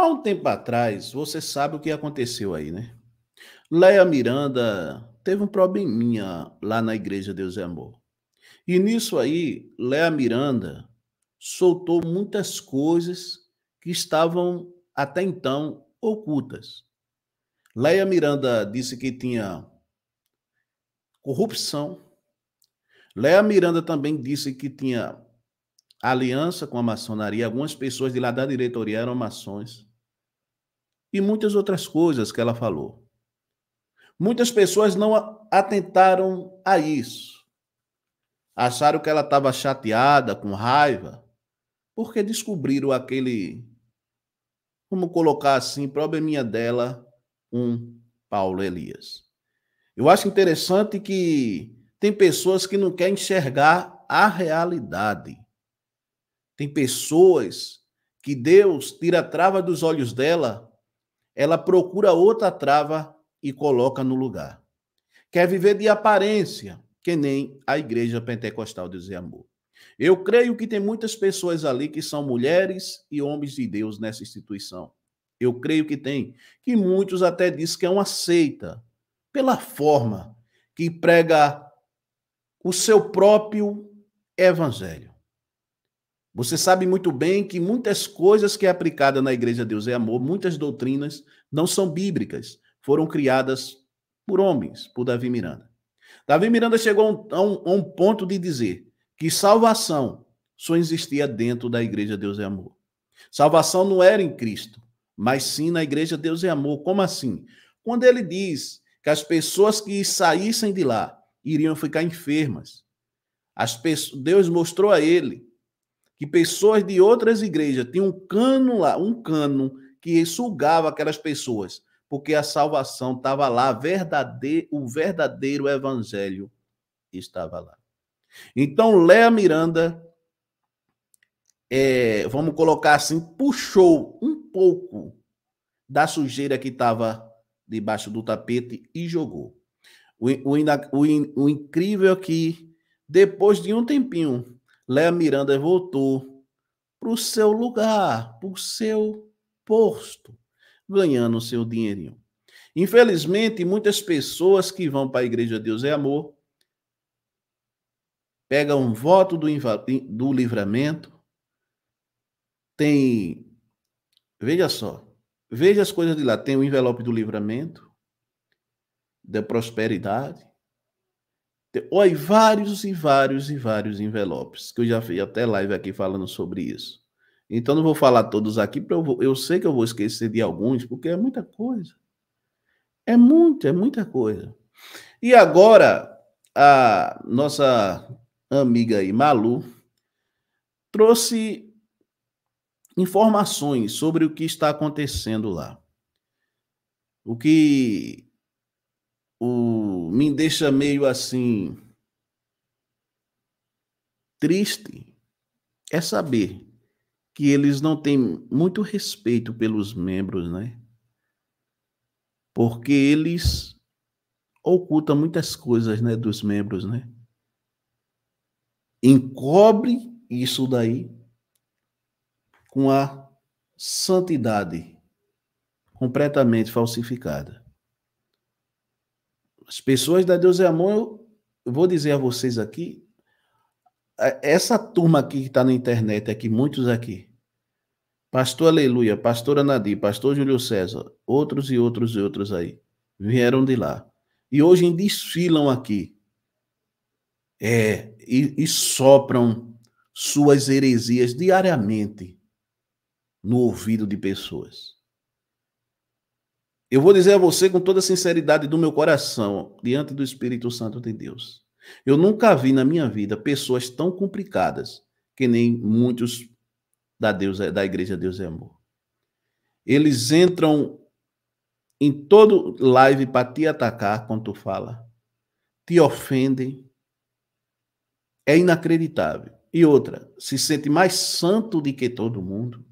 Há um tempo atrás, você sabe o que aconteceu aí, né? Leia Miranda teve um probleminha lá na Igreja Deus é Amor. E nisso aí, Leia Miranda soltou muitas coisas que estavam até então ocultas. Leia Miranda disse que tinha corrupção. Leia Miranda também disse que tinha aliança com a maçonaria. Algumas pessoas de lá da diretoria eram maçons e muitas outras coisas que ela falou. Muitas pessoas não atentaram a isso. Acharam que ela estava chateada, com raiva, porque descobriram aquele, vamos colocar assim, probleminha dela, um Paulo Elias. Eu acho interessante que tem pessoas que não querem enxergar a realidade. Tem pessoas que Deus tira a trava dos olhos dela ela procura outra trava e coloca no lugar. Quer viver de aparência, que nem a Igreja Pentecostal Deus Amor. Eu creio que tem muitas pessoas ali que são mulheres e homens de Deus nessa instituição. Eu creio que tem, que muitos até dizem que é uma seita, pela forma que prega o seu próprio evangelho. Você sabe muito bem que muitas coisas que é aplicada na Igreja Deus é Amor, muitas doutrinas não são bíblicas, foram criadas por homens, por Davi Miranda. Davi Miranda chegou a um, a um ponto de dizer que salvação só existia dentro da Igreja Deus é Amor. Salvação não era em Cristo, mas sim na Igreja Deus é Amor. Como assim? Quando ele diz que as pessoas que saíssem de lá iriam ficar enfermas, pessoas, Deus mostrou a ele que pessoas de outras igrejas tinham um cano lá, um cano que sugava aquelas pessoas, porque a salvação estava lá, verdadeiro, o verdadeiro evangelho estava lá. Então, Léa Miranda, é, vamos colocar assim, puxou um pouco da sujeira que estava debaixo do tapete e jogou. O, o, o, o incrível é que, depois de um tempinho, Léa Miranda voltou para o seu lugar, para o seu posto, ganhando seu dinheirinho. Infelizmente, muitas pessoas que vão para a Igreja Deus é Amor pegam um voto do, do livramento, tem. Veja só, veja as coisas de lá. Tem o envelope do livramento, da prosperidade, Olha, vários e vários e vários envelopes, que eu já fiz até live aqui falando sobre isso. Então, não vou falar todos aqui, porque eu, vou, eu sei que eu vou esquecer de alguns, porque é muita coisa. É muito, é muita coisa. E agora, a nossa amiga aí, Malu, trouxe informações sobre o que está acontecendo lá. O que o, me deixa meio assim triste é saber que eles não têm muito respeito pelos membros, né? Porque eles ocultam muitas coisas, né, dos membros, né? Encobre isso daí com a santidade completamente falsificada. As pessoas da Deus é Amor, eu, eu vou dizer a vocês aqui, é, essa turma aqui que está na internet, aqui, muitos aqui, Pastor Aleluia, Pastor Nadir, Pastor Júlio César, outros e outros e outros aí, vieram de lá. E hoje desfilam aqui. É, e, e sopram suas heresias diariamente no ouvido de pessoas. Eu vou dizer a você com toda a sinceridade do meu coração, diante do Espírito Santo de Deus. Eu nunca vi na minha vida pessoas tão complicadas que nem muitos da Deus da igreja Deus é amor. Eles entram em todo live para te atacar quando tu fala. Te ofendem. É inacreditável. E outra, se sente mais santo do que todo mundo.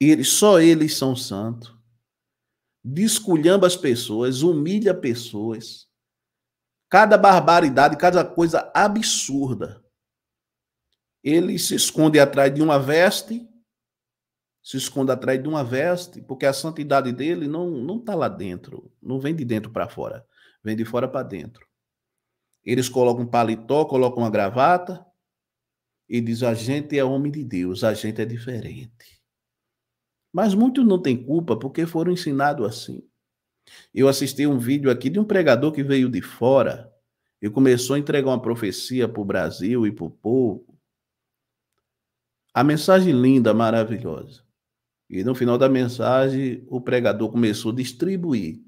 E eles, só eles são santos desculhamba as pessoas, humilha pessoas. Cada barbaridade, cada coisa absurda. Ele se esconde atrás de uma veste, se esconde atrás de uma veste, porque a santidade dele não não está lá dentro, não vem de dentro para fora, vem de fora para dentro. Eles colocam um paletó, colocam uma gravata e diz: a gente é homem de Deus, a gente é diferente. Mas muitos não têm culpa porque foram ensinados assim. Eu assisti um vídeo aqui de um pregador que veio de fora e começou a entregar uma profecia para o Brasil e para o povo. A mensagem linda, maravilhosa. E no final da mensagem, o pregador começou a distribuir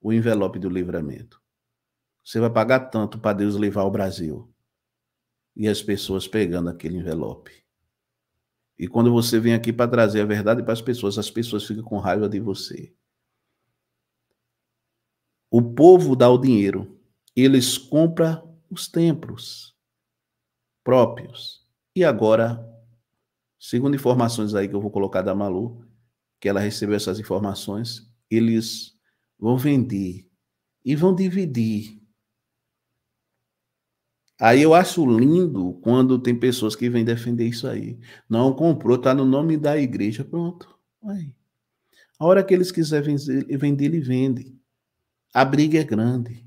o envelope do livramento. Você vai pagar tanto para Deus levar o Brasil. E as pessoas pegando aquele envelope. E quando você vem aqui para trazer a verdade para as pessoas, as pessoas ficam com raiva de você. O povo dá o dinheiro, eles compram os templos próprios. E agora, segundo informações aí que eu vou colocar da Malu, que ela recebeu essas informações, eles vão vender e vão dividir Aí eu acho lindo quando tem pessoas que vêm defender isso aí. Não comprou, tá no nome da igreja, pronto. Aí. A hora que eles quiserem vender, ele vende. A briga é grande.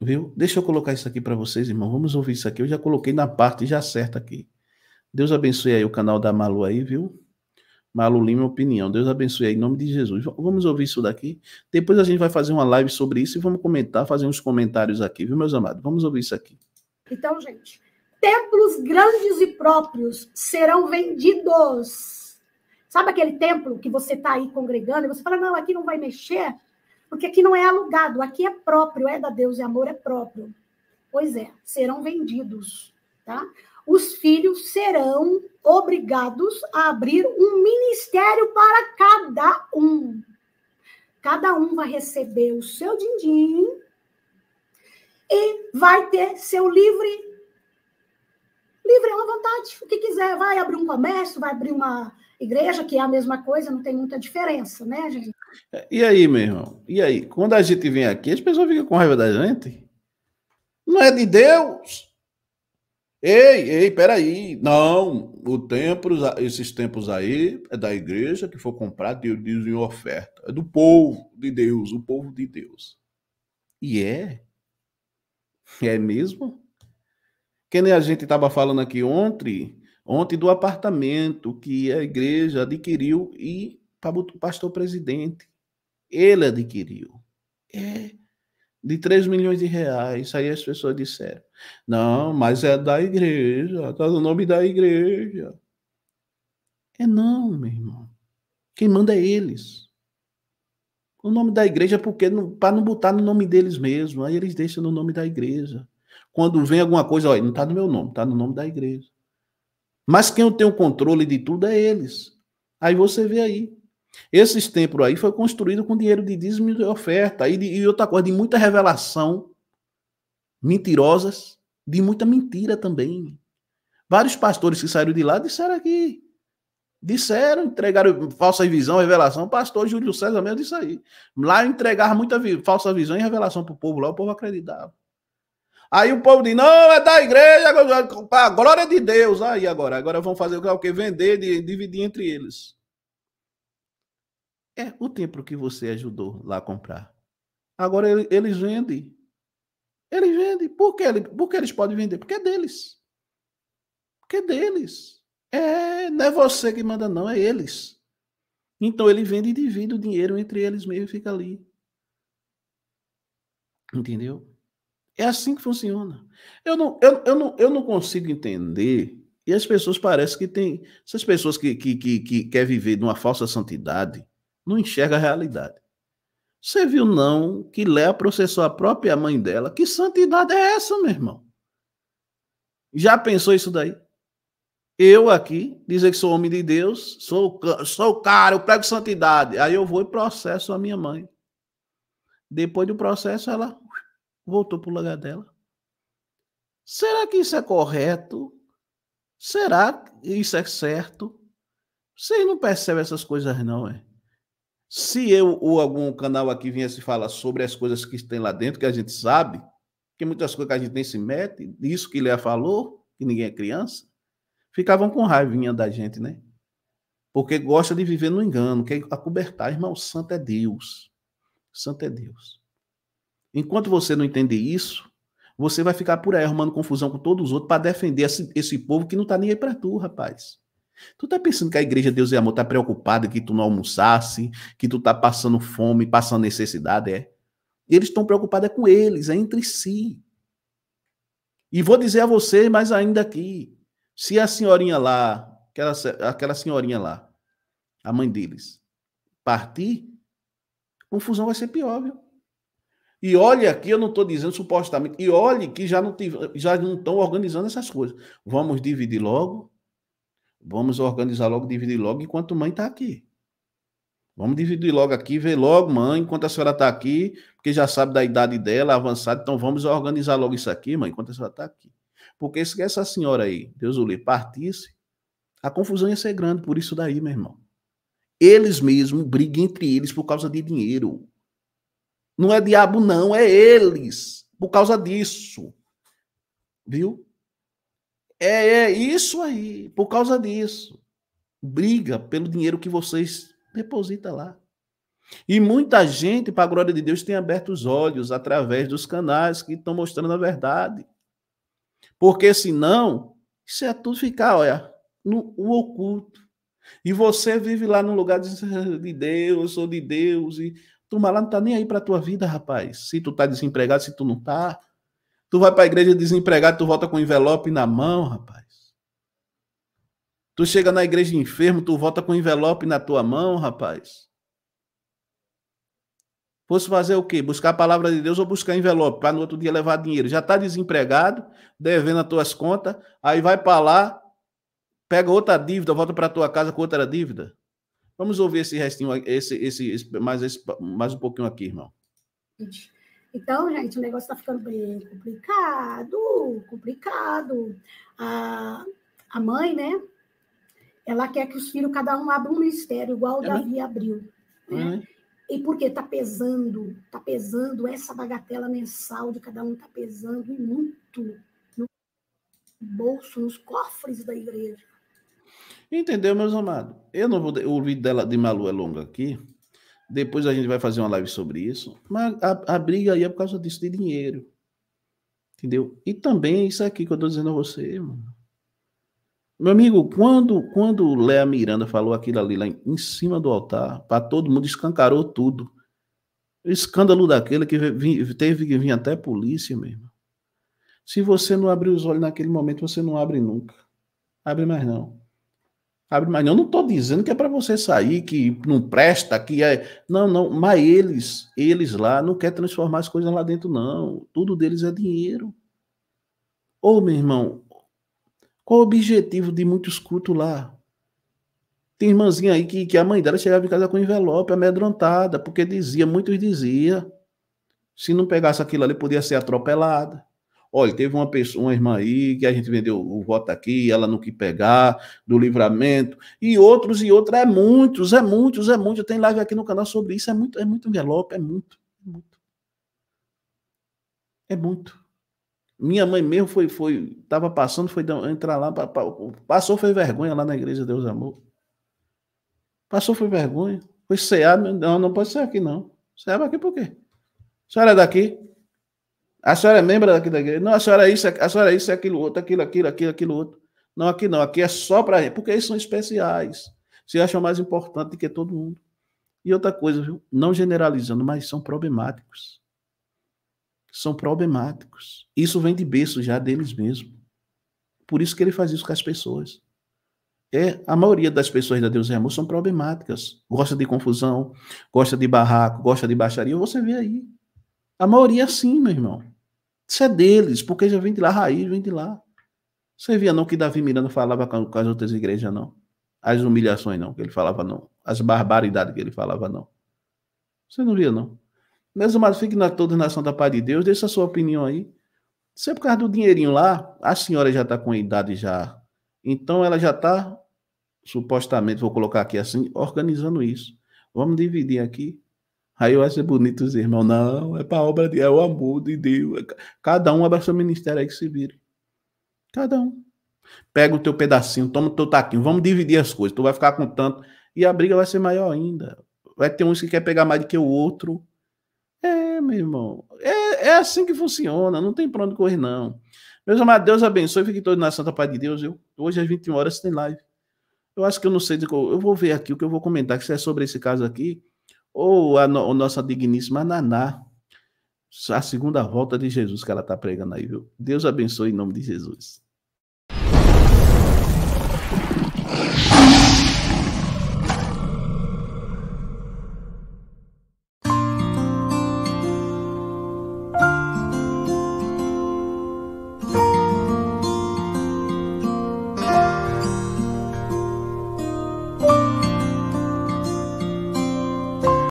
Viu? Deixa eu colocar isso aqui para vocês, irmão. Vamos ouvir isso aqui. Eu já coloquei na parte já certa aqui. Deus abençoe aí o canal da Malu aí, viu? Malu Lima, opinião. Deus abençoe aí, em nome de Jesus. Vamos ouvir isso daqui. Depois a gente vai fazer uma live sobre isso e vamos comentar, fazer uns comentários aqui, viu, meus amados? Vamos ouvir isso aqui. Então, gente, templos grandes e próprios serão vendidos. Sabe aquele templo que você está aí congregando e você fala, não, aqui não vai mexer, porque aqui não é alugado, aqui é próprio, é da Deus e amor é próprio. Pois é, serão vendidos tá? Os filhos serão obrigados a abrir um ministério para cada um. Cada um vai receber o seu din-din e vai ter seu livre. Livre é uma vontade, o que quiser. Vai abrir um comércio, vai abrir uma igreja, que é a mesma coisa, não tem muita diferença, né, gente? É, e aí, meu irmão? E aí? Quando a gente vem aqui, as pessoas ficam com raiva da gente. Não é de Deus. Ei, ei, peraí. Não, o tempo, esses tempos aí é da igreja que foi comprado e diz em oferta. É do povo de Deus, o povo de Deus. E é. É mesmo? Que nem a gente estava falando aqui ontem, ontem do apartamento que a igreja adquiriu e para o pastor presidente. Ele adquiriu. É de 3 milhões de reais. Aí as pessoas disseram: não, mas é da igreja, tá no nome da igreja. É não, meu irmão. Quem manda é eles. O nome da igreja, é porque para não botar no nome deles mesmo, aí eles deixam no nome da igreja. Quando vem alguma coisa, olha, não está no meu nome, está no nome da igreja. Mas quem tem o controle de tudo é eles. Aí você vê aí, esses templos aí foi construído com dinheiro de dízimo e oferta e, de, e outra coisa, de muita revelação mentirosas, de muita mentira também. Vários pastores que saíram de lá disseram que disseram, entregaram falsa visão, revelação. O pastor Júlio César mesmo disse aí. Lá entregava muita vi falsa visão e revelação para o povo lá, o povo acreditava. Aí o povo diz: não, é da igreja, a glória de Deus. Aí agora, agora vão fazer o que Vender, dividir entre eles é o tempo que você ajudou lá a comprar. Agora eles vendem. Eles vendem. Por que, por que eles podem vender? Porque é deles. Porque é deles. É, não é você que manda, não, é eles. Então ele vende e divide o dinheiro entre eles mesmo e fica ali. Entendeu? É assim que funciona. Eu não, eu, eu não, eu não consigo entender. E as pessoas parecem que tem. Essas pessoas que, que, que, que quer viver de uma falsa santidade não enxerga a realidade. Você viu não que Léa processou a própria mãe dela? Que santidade é essa, meu irmão? Já pensou isso daí? Eu aqui, dizer que sou homem de Deus, sou, sou cara, eu prego santidade. Aí eu vou e processo a minha mãe. Depois do processo, ela voltou para o lugar dela. Será que isso é correto? Será que isso é certo? Vocês não percebem essas coisas, não, é? Se eu ou algum canal aqui viesse falar sobre as coisas que tem lá dentro, que a gente sabe, que muitas coisas que a gente nem se mete, isso que Léa falou, que ninguém é criança, ficavam com raivinha da gente, né? Porque gosta de viver no engano, quer acobertar. Irmão, santo é Deus. Santo é Deus. Enquanto você não entender isso, você vai ficar por aí arrumando confusão com todos os outros para defender esse, esse povo que não está nem aí para tu, rapaz. Tu tá pensando que a igreja Deus e é Amor tá preocupada que tu não almoçasse, que tu tá passando fome, passando necessidade, é? Eles estão preocupados é com eles, é entre si. E vou dizer a você, mas ainda aqui, se a senhorinha lá, aquela, aquela senhorinha lá, a mãe deles, partir, confusão vai ser pior, viu? E olha aqui, eu não estou dizendo supostamente, e olhe que já não, já não estão organizando essas coisas. Vamos dividir logo, Vamos organizar logo, dividir logo enquanto mãe está aqui. Vamos dividir logo aqui, ver logo, mãe, enquanto a senhora está aqui, porque já sabe da idade dela, avançada, então vamos organizar logo isso aqui, mãe, enquanto a senhora está aqui. Porque se essa senhora aí, Deus o lhe partisse, a confusão ia ser grande por isso daí, meu irmão. Eles mesmos brigam entre eles por causa de dinheiro. Não é diabo, não, é eles, por causa disso. Viu? É, é isso aí, por causa disso. Briga pelo dinheiro que vocês depositam lá. E muita gente, para a glória de Deus, tem aberto os olhos através dos canais que estão mostrando a verdade. Porque senão, isso é tudo ficar, olha, no oculto. E você vive lá no lugar de, de Deus ou de Deus e tu lá não está nem aí para tua vida, rapaz. Se tu está desempregado, se tu não está Tu vai para a igreja desempregado, tu volta com envelope na mão, rapaz. Tu chega na igreja enfermo, tu volta com envelope na tua mão, rapaz. Posso fazer o quê? Buscar a palavra de Deus ou buscar envelope para no outro dia levar dinheiro? Já está desempregado, devendo as tuas contas, aí vai para lá, pega outra dívida, volta para tua casa com outra dívida. Vamos ouvir esse restinho, esse, esse, esse mais, esse, mais um pouquinho aqui, irmão. Entendi. Então, gente, o negócio está ficando bem complicado, complicado. A, a mãe, né? Ela quer que os filhos, cada um abra um ministério, igual o é, né? Davi abriu. Né? Uhum. E está pesando, está pesando essa bagatela mensal de cada um, está pesando e muito no bolso, nos cofres da igreja. Entendeu, meus amados? Eu não vou. ouvir dela de Malu é longa aqui, depois a gente vai fazer uma live sobre isso. Mas a, a briga aí é por causa disso de dinheiro. Entendeu? E também isso aqui que eu tô dizendo a você, mano. Meu amigo, quando quando Léa Miranda falou aquilo ali lá em, em cima do altar, para todo mundo escancarou tudo. O escândalo daquele que vi, teve que vir até polícia mesmo. Se você não abrir os olhos naquele momento, você não abre nunca. Abre mais não. Abre, mas eu não estou dizendo que é para você sair, que não presta, que é. Não, não. Mas eles, eles lá, não quer transformar as coisas lá dentro, não. Tudo deles é dinheiro. Ô, meu irmão, qual o objetivo de muitos cultos lá? Tem irmãzinha aí que, que a mãe dela chegava em casa com envelope, amedrontada, porque dizia, muitos diziam, se não pegasse aquilo ali, podia ser atropelada. Olha, teve uma pessoa, uma irmã aí, que a gente vendeu o voto aqui, ela não quis pegar, do livramento, e outros e outros, é muitos, é muitos, é muitos. Tem live aqui no canal sobre isso, é muito, é muito envelope, é muito, é muito. É muito. Minha mãe mesmo foi, foi, tava passando, foi entrar lá, passou, foi vergonha lá na igreja Deus Amor. Passou, foi vergonha. Foi cear, não, não pode ser aqui não. Cear aqui por quê? A senhora é daqui? A senhora é membro daqui da igreja? Não, a senhora é isso, a senhora é isso, é aquilo outro, aquilo, aquilo, aquilo, aquilo outro. Não, aqui não, aqui é só para. Porque eles são especiais. Se acham mais importante do que todo mundo. E outra coisa, viu? não generalizando, mas são problemáticos. São problemáticos. Isso vem de berço já deles mesmos. Por isso que ele faz isso com as pessoas. É, a maioria das pessoas da Deus é Amor são problemáticas. Gosta de confusão, gosta de barraco, gosta de baixaria. Você vê aí. A maioria é sim, meu irmão. Isso é deles, porque já vem de lá, raiz vem de lá. Você via não que Davi Miranda falava com, com as outras igrejas, não. As humilhações, não, que ele falava, não. As barbaridades que ele falava, não. Você não via, não. Meus amados, fique na toda nação da paz de Deus, deixa a sua opinião aí. Se é por causa do dinheirinho lá, a senhora já está com a idade já. Então ela já está, supostamente, vou colocar aqui assim, organizando isso. Vamos dividir aqui Aí eu acho bonito os irmãos, não, é para a obra de é o amor de Deus. É cada um abaixa o ministério aí que se vira. Cada um. Pega o teu pedacinho, toma o teu taquinho, vamos dividir as coisas, tu vai ficar com tanto. E a briga vai ser maior ainda. Vai ter uns que quer pegar mais do que o outro. É, meu irmão. É, é assim que funciona, não tem pra onde correr, não. Meus amados, Deus abençoe, fique todos na Santa Paz de Deus. Eu, hoje às 21 horas tem live. Eu acho que eu não sei, eu vou ver aqui o que eu vou comentar, que se é sobre esse caso aqui. Ou a, no, a nossa digníssima Naná, a segunda volta de Jesus que ela está pregando aí, viu? Deus abençoe em nome de Jesus.